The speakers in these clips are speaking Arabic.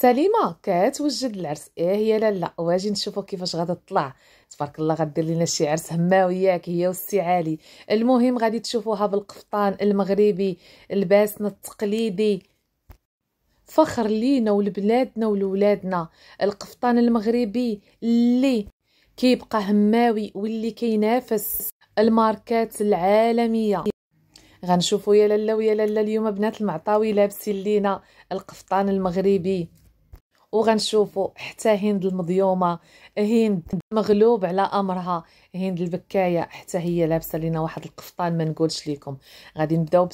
سليمه كتوجد العرس ايه هي لالا واجي نشوفو كيفاش غادا تطلع تبارك الله غدير لينا شي عرس هما وياك هي والسي علي المهم غادي تشوفوها بالقفطان المغربي لباسنا التقليدي فخر لينا ولبلادنا ولولادنا القفطان المغربي اللي كيبقى هماوي واللي كينافس الماركات العالميه غنشوفو يا لالا ويا لالا اليوم بنات المعطاوي لابسين لينا القفطان المغربي وغنشوفوا حتى هند المضيومه هند مغلوب على امرها هند البكايه حتى هي لابسه لينا واحد القفطان ما نقولش لكم غادي نبداو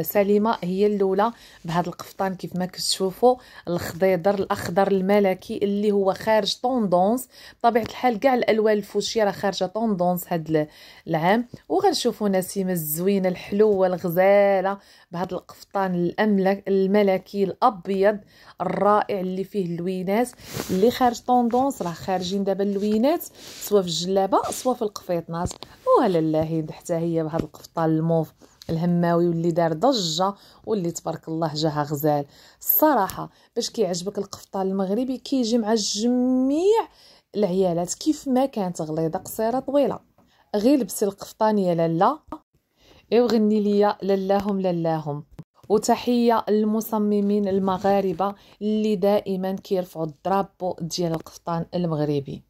بسليمه هي الاولى بهذا القفطان كيف ما كتشوفوا الخضيضر الاخضر الملكي اللي هو خارج طوندونس بطبيعه الحال كاع الالوان الفوشيه راه خارجه طوندونس هذا العام وغنشوفوا نسيمه الزوينه الحلوه الغزاله بهذا القفطان الاملك الملكي الابيض الرائع اللي فيه اللوينات اللي خارج طوندونس راه خارجين دابا اللوينات البنات سواء في الجلابه سواء في القفيطنات وعلى حتى هي بهذا القفطان الموف الهماوي واللي دار ضجه واللي تبارك الله جاها غزال الصراحه باش كيعجبك القفطان المغربي كيجي مع جميع العيالات كيف ما كانت غليظه قصيره طويله غير لبسي القفطان يا لالا ايوا غني ليا لالاهم لالاهم وتحيه للمصممين المغاربه اللي دائما كيرفعوا الدرابو ديال القفطان المغربي